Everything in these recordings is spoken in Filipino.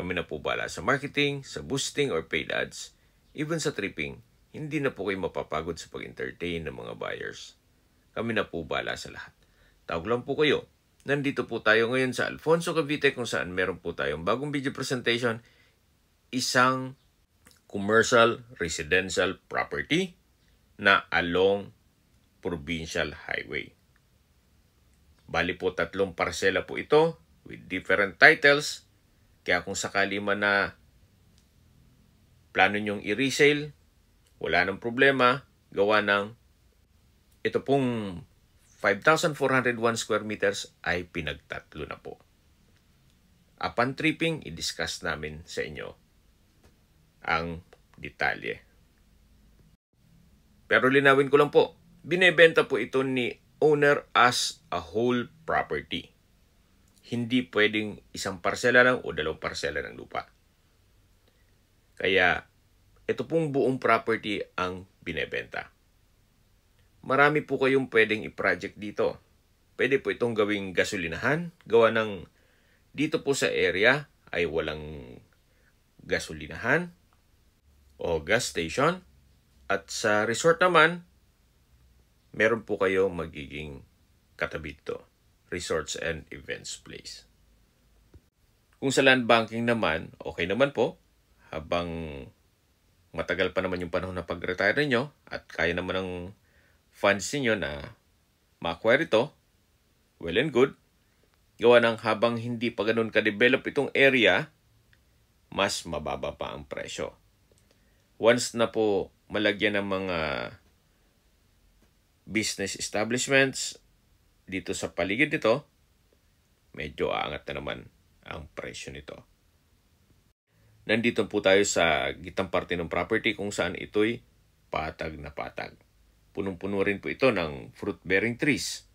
Kami na po bala sa marketing, sa boosting or paid ads, even sa tripping, hindi na po kayo mapapagod sa pag-entertain ng mga buyers. Kami na po bala sa lahat. Tawag lang po kayo. Nandito po tayo ngayon sa Alfonso Cavite kung saan meron po tayong bagong video presentation, isang commercial residential property na along provincial highway. Bali po tatlong parcela po ito with different titles kaya kung sakali man na plano nyong i-resale, wala nang problema, gawa ng ito pong 5,401 square meters ay pinagtatlo na po. Upon tripping, i-discuss namin sa inyo ang detalye. Pero linawin ko lang po, binebenta po ito ni owner as a whole property. Hindi pwedeng isang parsela lang o dalawang parsela ng lupa. Kaya ito pong buong property ang binebenta. Marami po kayong pwedeng i-project dito. Pwede po itong gawing gasolinahan, gawa ng dito po sa area ay walang gasolinahan o gas station. At sa resort naman, meron po kayong magiging katabito resorts and events place. Kung sa land banking naman, okay naman po. Habang matagal pa naman yung panahon na pag-retire nyo at kaya naman ng funds niyo na ma-acquire ito, well and good. Gawa ng habang hindi pa ganun ka-develop itong area, mas mababa pa ang presyo. Once na po malagyan ng mga business establishments, dito sa paligid nito, medyo aangat na naman ang presyo nito. Nandito po tayo sa gitang parte ng property kung saan ito'y patag na patag. Punong-puno rin po ito ng fruit-bearing trees.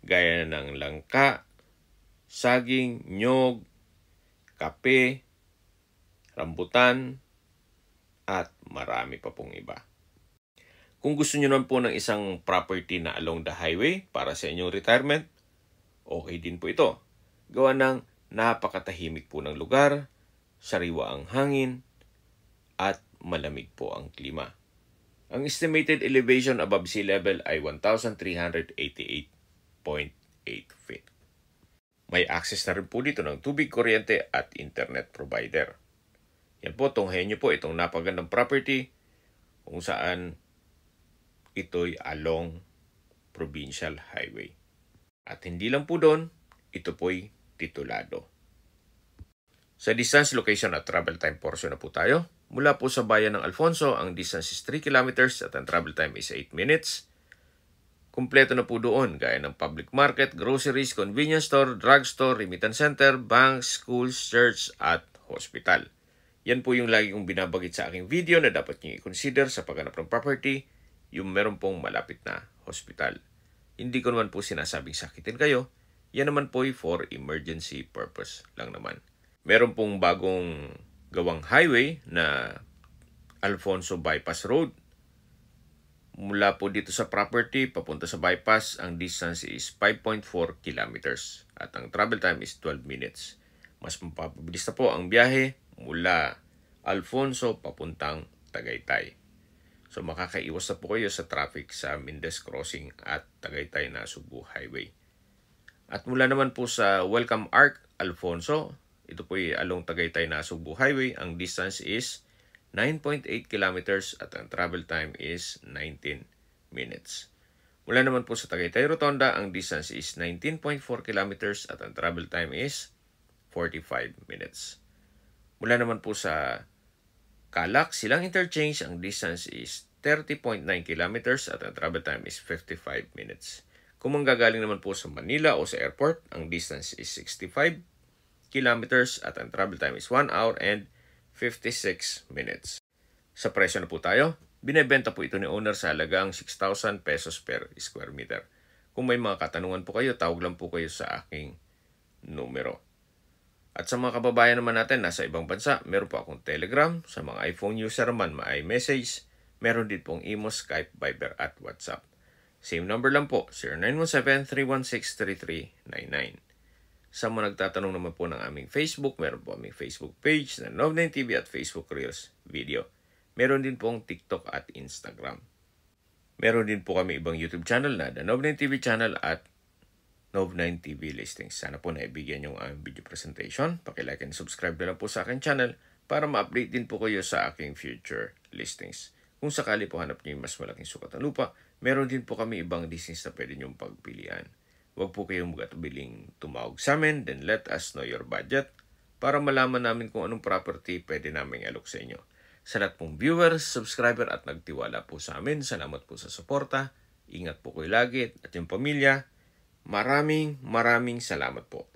Gaya ng langka, saging, nyog, kape, rambutan, at marami pa pong iba. Kung gusto nyo naman po ng isang property na along the highway para sa inyong retirement, okay din po ito. Gawa ng napakatahimik po ng lugar, sariwa ang hangin, at malamig po ang klima. Ang estimated elevation above sea level ay 1,388.8 feet. May access na rin po dito ng tubig, kuryente at internet provider. Yan po, tunghayan nyo po itong napagandang property kung saan ito'y along provincial highway. At hindi lang po doon, ito po'y titulado. Sa distance, location at travel time portion na po tayo. Mula po sa bayan ng Alfonso, ang distance is 3 kilometers at ang travel time is 8 minutes. Kumpleto na po doon, gaya ng public market, groceries, convenience store, drug store, remittance center, banks, schools, church, at hospital. Yan po yung lagi kong binabagit sa aking video na dapat nyo i-consider sa paghanap ng property yung meron pong malapit na hospital. Hindi ko naman po sinasabing sakitin kayo, yan naman po ay for emergency purpose lang naman. Meron pong bagong gawang highway na Alfonso Bypass Road. Mula po dito sa property, papunta sa bypass, ang distance is 5.4 kilometers at ang travel time is 12 minutes. Mas mapapabilis na po ang biyahe mula Alfonso papuntang Tagaytay. So makakaiwas na po kayo sa traffic sa Mindes Crossing at Tagaytay na Subo Highway. At mula naman po sa Welcome Arc, Alfonso, ito po ay along Tagaytay na Subo Highway. Ang distance is 9.8 kilometers at ang travel time is 19 minutes. Mula naman po sa Tagaytay Rotonda, ang distance is 19.4 kilometers at ang travel time is 45 minutes. Mula naman po sa Kalak Silang Interchange, ang distance is 30.9 kilometers at ang travel time is 55 minutes. Kung manggagaling naman po sa Manila o sa airport, ang distance is 65 kilometers at ang travel time is 1 hour and 56 minutes. Sa presyo na po tayo, binebenta po ito ni owner sa halagang 6,000 pesos per square meter. Kung may mga katanungan po kayo, tawag lang po kayo sa aking numero at sa mga kababayan naman natin nasa ibang bansa, meron po akong Telegram. Sa mga iPhone user naman, may message. Meron din pong Imo, Skype, Viber at WhatsApp. Same number lang po, 0917-316-3399. Sa mga nagtatanong naman po ng aming Facebook, meron po aming Facebook page na Novnen TV at Facebook Reels video. Meron din pong TikTok at Instagram. Meron din po kami ibang YouTube channel na The Novnen TV channel at Nov9 TV listings. Sana po naibigyan yung aming video presentation. Pakilike and subscribe na lang po sa aking channel para ma-update din po kayo sa aking future listings. Kung sakali po hanap niyo yung mas malaking sukat ng lupa, meron din po kami ibang listings na pwede niyong pagpilian. Huwag po kayong magatubiling tumawag sa amin, then let us know your budget para malaman namin kung anong property pwede naming alok sa inyo. Sa lahat pong viewers, subscriber at nagtiwala po sa amin, salamat po sa suporta. Ingat po kayo lagi at yung pamilya. Maraming maraming salamat po.